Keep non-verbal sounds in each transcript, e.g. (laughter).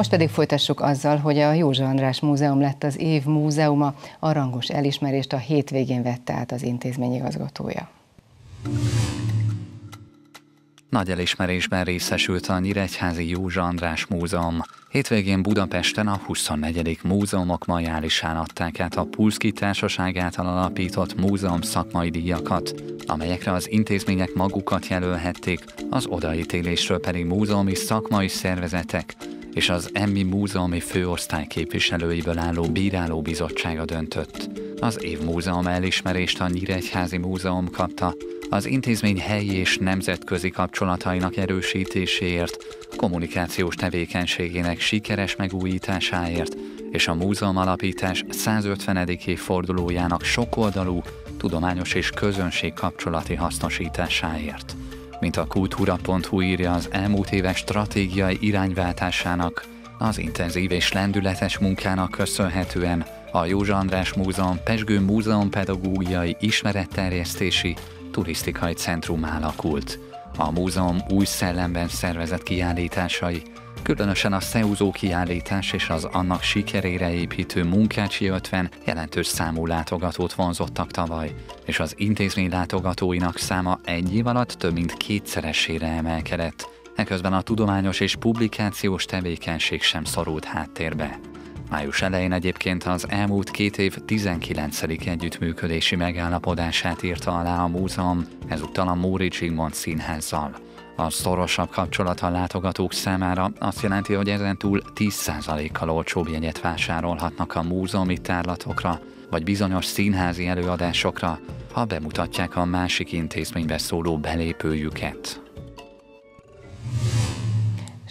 Most pedig folytassuk azzal, hogy a József András Múzeum lett az év múzeuma, a rangos elismerést a hétvégén vette át az intézmény igazgatója. Nagy elismerésben részesült a Nyíregyházi József András Múzeum. Hétvégén Budapesten a 24. múzeumok majálisán adták át a Pulszki Társaság által alapított múzeum szakmai díjakat, amelyekre az intézmények magukat jelölhették, az odaítélésről pedig múzeumi szakmai szervezetek, és az Emmy Múzeumi Főosztály képviselőiből álló bíráló bizottsága döntött. Az év múzeum elismerést a Nyíregyházi Múzeum kapta, az intézmény helyi és nemzetközi kapcsolatainak erősítéséért, kommunikációs tevékenységének sikeres megújításáért és a múzeum alapítás 150. évfordulójának sokoldalú, tudományos és közönség kapcsolati hasznosításáért mint a kultúra.hu írja az elmúlt évek stratégiai irányváltásának, az intenzív és lendületes munkának köszönhetően a Józsa András Múzeum Pesgő Múzeum pedagógiai ismeretterjesztési turisztikai centrum alakult. A múzeum új szellemben szervezett kiállításai Különösen a Szeúzó kiállítás és az annak sikerére építő Munkácsi 50 jelentős számú látogatót vonzottak tavaly, és az intézmény látogatóinak száma egy év alatt több mint kétszeresére emelkedett. Eközben a tudományos és publikációs tevékenység sem szorult háttérbe. Május elején egyébként az elmúlt két év 19. együttműködési megállapodását írta alá a múzeum, ezúttal a Móri Zsigmond színházzal. A szorosabb kapcsolat a látogatók számára azt jelenti, hogy ezentúl 10%-kal olcsóbb jegyet vásárolhatnak a múzeumi tárlatokra, vagy bizonyos színházi előadásokra, ha bemutatják a másik intézménybe szóló belépőjüket.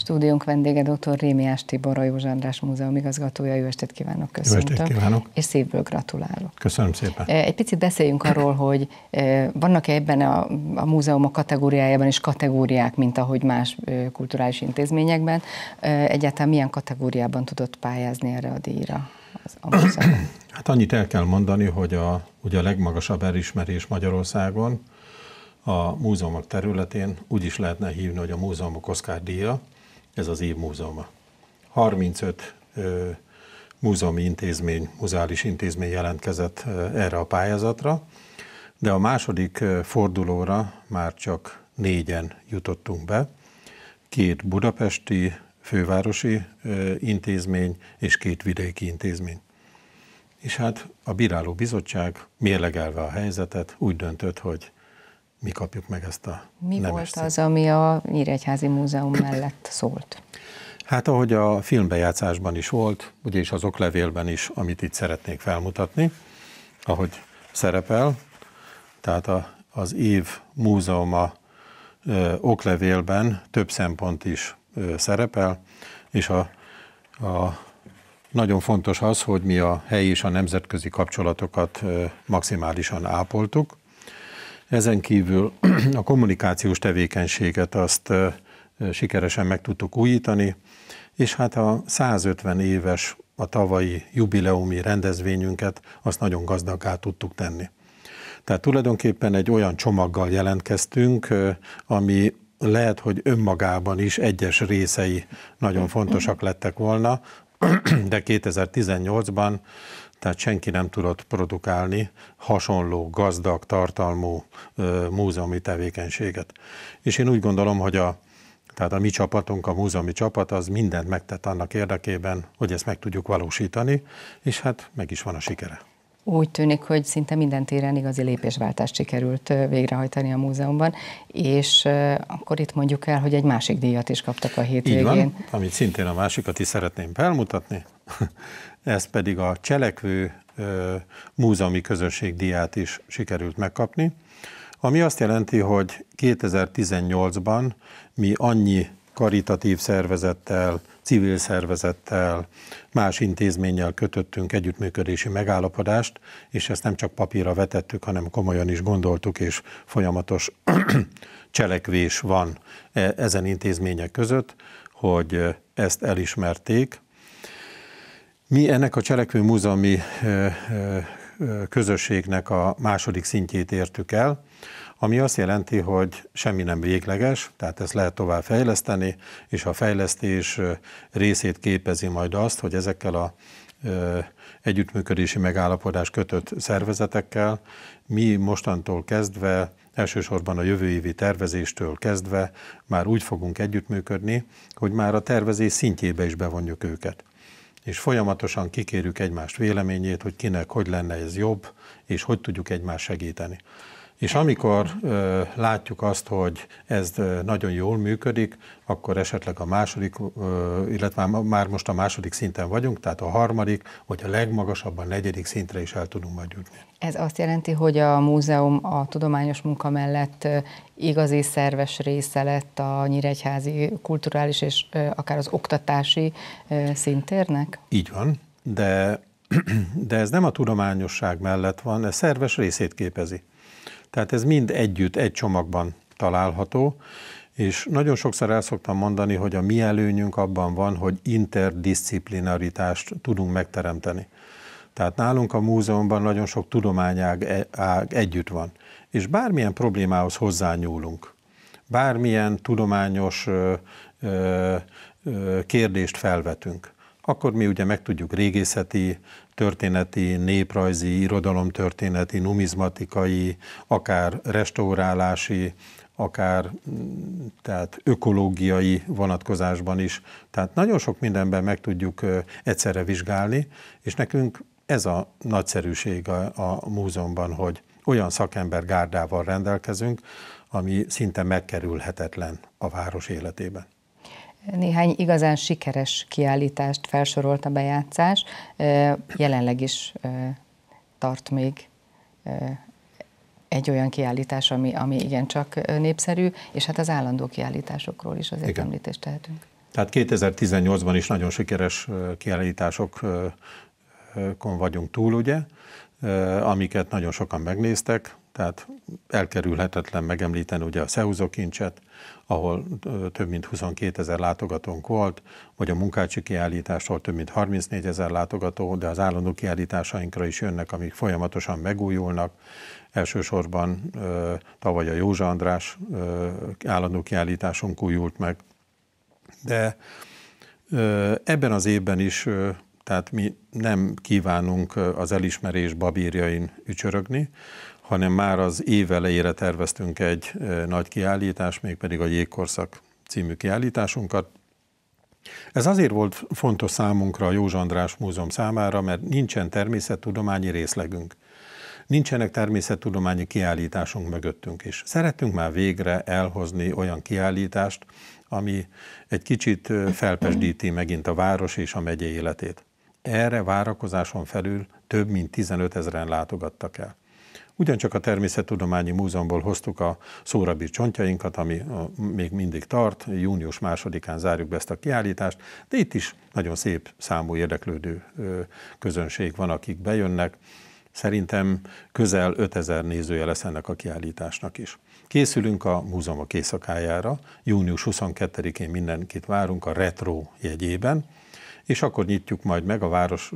Stúdiónk vendége dr. Rémiás Tibor, a József András Múzeum igazgatója. Jó estét kívánok, köszöntöm. Jó estét kívánok. És szívből gratulálok. Köszönöm szépen. Eh, egy picit beszéljünk arról, hogy eh, vannak-e ebben a, a múzeumok kategóriájában is kategóriák, mint ahogy más eh, kulturális intézményekben. Egyáltalán milyen kategóriában tudott pályázni erre a díjra? Az, a (clears throat) hát annyit el kell mondani, hogy a, ugye a legmagasabb elismerés Magyarországon, a múzeumok területén úgy is lehetne hívni, hogy a múzeumok Oscar díja, ez az év múzeuma. 35 ö, múzeumi intézmény, muzeális intézmény jelentkezett erre a pályázatra, de a második fordulóra már csak négyen jutottunk be. Két budapesti fővárosi intézmény és két vidéki intézmény. És hát a Bíráló Bizottság mérlegelve a helyzetet úgy döntött, hogy mi kapjuk meg ezt a Mi volt az, ami a Nyíregyházi Múzeum mellett szólt? Hát ahogy a filmbejátszásban is volt, ugye is az oklevélben is, amit itt szeretnék felmutatni, ahogy szerepel, tehát a, az év múzeuma ö, oklevélben több szempont is ö, szerepel, és a, a nagyon fontos az, hogy mi a helyi és a nemzetközi kapcsolatokat maximálisan ápoltuk, ezen kívül (clears throat) a kommunikációs tevékenységet azt sikeresen meg tudtuk újítani, és hát a 150 éves a tavalyi jubileumi rendezvényünket azt nagyon gazdaggá tudtuk tenni. Tehát tulajdonképpen egy olyan csomaggal jelentkeztünk, ami lehet, hogy önmagában is egyes részei nagyon fontosak lettek volna, (clears throat) de 2018-ban tehát senki nem tudott produkálni hasonló, gazdag, tartalmú múzeumi tevékenységet. És én úgy gondolom, hogy a, tehát a mi csapatunk, a múzeumi csapat az mindent megtett annak érdekében, hogy ezt meg tudjuk valósítani, és hát meg is van a sikere. Úgy tűnik, hogy szinte minden téren igazi lépésváltást sikerült végrehajtani a múzeumban, és akkor itt mondjuk el, hogy egy másik díjat is kaptak a hétvégén. Így van, amit szintén a másikat is szeretném felmutatni, (laughs) ez pedig a cselekvő múzeumi közösség diát is sikerült megkapni, ami azt jelenti, hogy 2018-ban mi annyi karitatív szervezettel, civil szervezettel, más intézménnyel kötöttünk együttműködési megállapodást, és ezt nem csak papírra vetettük, hanem komolyan is gondoltuk, és folyamatos (clears throat) cselekvés van e-, ezen intézmények között, hogy ezt elismerték, mi ennek a Cselekvő Múzeumi közösségnek a második szintjét értük el, ami azt jelenti, hogy semmi nem végleges, tehát ezt lehet tovább fejleszteni, és a fejlesztés részét képezi majd azt, hogy ezekkel a együttműködési megállapodás kötött szervezetekkel mi mostantól kezdve elsősorban a jövő évi tervezéstől kezdve már úgy fogunk együttműködni, hogy már a tervezés szintjébe is bevonjuk őket és folyamatosan kikérjük egymást véleményét, hogy kinek hogy lenne ez jobb, és hogy tudjuk egymást segíteni. És amikor ö, látjuk azt, hogy ez nagyon jól működik, akkor esetleg a második, ö, illetve már most a második szinten vagyunk, tehát a harmadik, vagy a legmagasabban negyedik szintre is el tudunk majd jutni. Ez azt jelenti, hogy a múzeum a tudományos munka mellett igazi szerves része lett a nyíregyházi kulturális és akár az oktatási szintérnek? Így van, de, (clears throat) de ez nem a tudományosság mellett van, ez szerves részét képezi. Tehát ez mind együtt, egy csomagban található, és nagyon sokszor el szoktam mondani, hogy a mi előnyünk abban van, hogy interdisziplinaritást tudunk megteremteni. Tehát nálunk a múzeumban nagyon sok tudományág e, együtt van, és bármilyen problémához hozzányúlunk, bármilyen tudományos kérdést felvetünk akkor mi ugye megtudjuk régészeti, történeti, néprajzi, irodalomtörténeti, numizmatikai, akár restaurálási, akár mm, tehát ökológiai vonatkozásban is. Tehát nagyon sok mindenben meg tudjuk egyszerre vizsgálni, és nekünk ez a nagyszerűség a, a múzeumban, hogy olyan szakember gárdával rendelkezünk, ami szinte megkerülhetetlen a város életében néhány igazán sikeres kiállítást felsorolt a bejátszás, jelenleg is tart még egy olyan kiállítás, ami, ami igencsak népszerű, és hát az állandó kiállításokról is azért Igen. említést tehetünk. Tehát 2018-ban is nagyon sikeres kiállításokon vagyunk túl, ugye, amiket nagyon sokan megnéztek, tehát elkerülhetetlen megemlíteni ugye a Szeuzo kincset, ahol több mint 22 ezer látogatónk volt, vagy a munkácsi kiállításról több mint 34 ezer látogató, de az állandó kiállításainkra is jönnek, amik folyamatosan megújulnak. Elsősorban tavaly a Józsa András állandó kiállításunk újult meg. De ebben az évben is tehát mi nem kívánunk az elismerés babírjain ücsörögni, hanem már az év elejére terveztünk egy nagy kiállítást, mégpedig a Jégkorszak című kiállításunkat. Ez azért volt fontos számunkra a József András Múzeum számára, mert nincsen természettudományi részlegünk. Nincsenek természettudományi kiállításunk mögöttünk is. Szeretünk már végre elhozni olyan kiállítást, ami egy kicsit felpesdíti megint a város és a megye életét. Erre várakozáson felül több mint 15 ezeren látogattak el. Ugyancsak a Természettudományi Múzeumból hoztuk a szórabír csontjainkat, ami még mindig tart, június másodikán zárjuk be ezt a kiállítást, de itt is nagyon szép számú érdeklődő közönség van, akik bejönnek. Szerintem közel 5000 nézője lesz ennek a kiállításnak is. Készülünk a múzeumok éjszakájára, június 22-én mindenkit várunk a retro jegyében, és akkor nyitjuk majd meg a város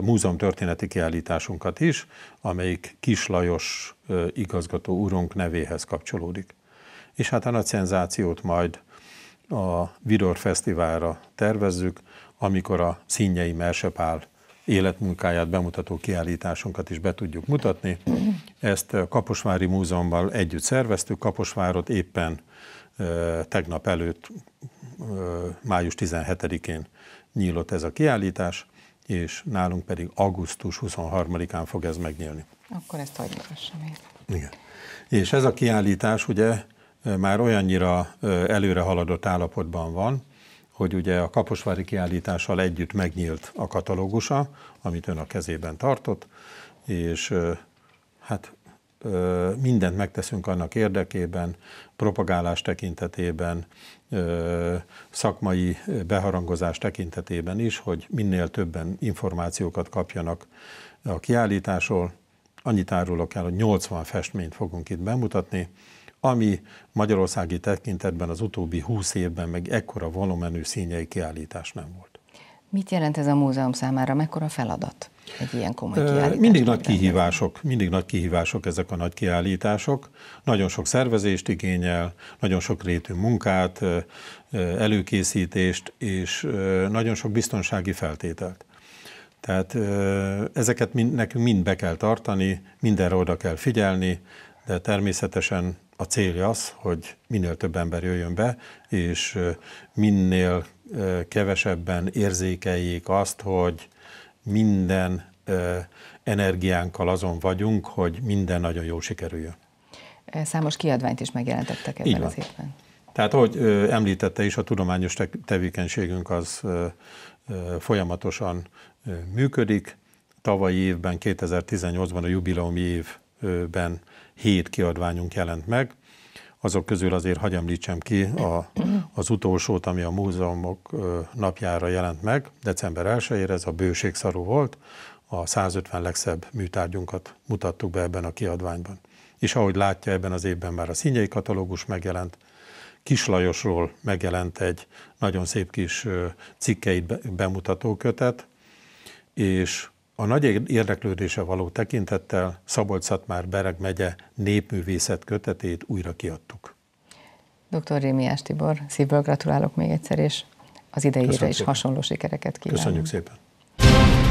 múzeum történeti kiállításunkat is, amelyik Kis Lajos igazgató úrunk nevéhez kapcsolódik. És hát a nagy szenzációt majd a Vidor Fesztiválra tervezzük, amikor a Színjei Mersepál életmunkáját bemutató kiállításunkat is be tudjuk mutatni. Ezt Kaposvári Múzeumban együtt szerveztük, Kaposvárot éppen tegnap előtt, május 17-én nyílott ez a kiállítás, és nálunk pedig augusztus 23-án fog ez megnyílni. Akkor ezt hagyjuk még. Igen. És ez a kiállítás ugye már olyannyira előre haladott állapotban van, hogy ugye a Kaposvári kiállítással együtt megnyílt a katalógusa, amit ön a kezében tartott, és hát mindent megteszünk annak érdekében, propagálás tekintetében, szakmai beharangozás tekintetében is, hogy minél többen információkat kapjanak a kiállításról. Annyit árulok el, hogy 80 festményt fogunk itt bemutatni, ami magyarországi tekintetben az utóbbi 20 évben meg ekkora volumenű színjei kiállítás nem volt. Mit jelent ez a múzeum számára, mekkora feladat? egy ilyen komoly kiállítás. Mindig nagy kihívások, mindig nagy kihívások ezek a nagy kiállítások. Nagyon sok szervezést igényel, nagyon sok rétű munkát, előkészítést és nagyon sok biztonsági feltételt. Tehát ezeket mind, nekünk mind be kell tartani, mindenre oda kell figyelni, de természetesen a célja az, hogy minél több ember jöjjön be, és minél kevesebben érzékeljék azt, hogy minden energiánkkal azon vagyunk, hogy minden nagyon jól sikerüljön. E, számos kiadványt is megjelentettek ebben az évben. Tehát, ahogy említette is, a tudományos tevékenységünk az folyamatosan működik. Tavalyi évben, 2018-ban a jubileumi évben hét kiadványunk jelent meg, azok közül azért hagyj említsem ki a, az utolsót, ami a múzeumok napjára jelent meg, december 1-ére, ez a bőségszarú volt, a 150 legszebb műtárgyunkat mutattuk be ebben a kiadványban. És ahogy látja, ebben az évben már a színjei katalógus megjelent, Lajosról megjelent egy nagyon szép kis cikkeit bemutató kötet, és a nagy érdeklődése való tekintettel Szabolcs-Szatmár Bereg megye népművészet kötetét újra kiadtuk. Dr. Rémiás Tibor, szívből gratulálok még egyszer, és az idejére is hasonló sikereket kívánok. Köszönjük szépen!